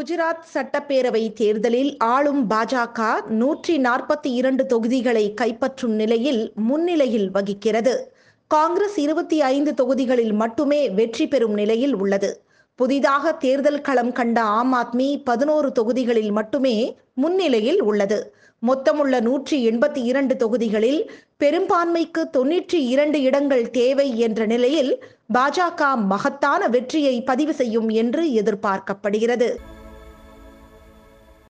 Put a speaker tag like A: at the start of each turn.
A: குஜராத் சட்டப்பேரவை தேர்தலில் ஆளும் பாஜக நூற்றி நாற்பத்தி இரண்டு தொகுதிகளை கைப்பற்றும் நிலையில் முன்னிலையில் வகிக்கிறது காங்கிரஸ் இருபத்தி ஐந்து தொகுதிகளில் மட்டுமே வெற்றி பெறும் நிலையில் உள்ளது புதிதாக தேர்தல் களம் கண்ட ஆம் ஆத்மி பதினோரு தொகுதிகளில் மட்டுமே முன்னிலையில் உள்ளது மொத்தமுள்ள நூற்றி எண்பத்தி இரண்டு தொகுதிகளில் பெரும்பான்மைக்கு தொன்னூற்றி இரண்டு இடங்கள் தேவை என்ற நிலையில் பாஜக மகத்தான வெற்றியை பதிவு செய்யும் என்று எதிர்பார்க்கப்படுகிறது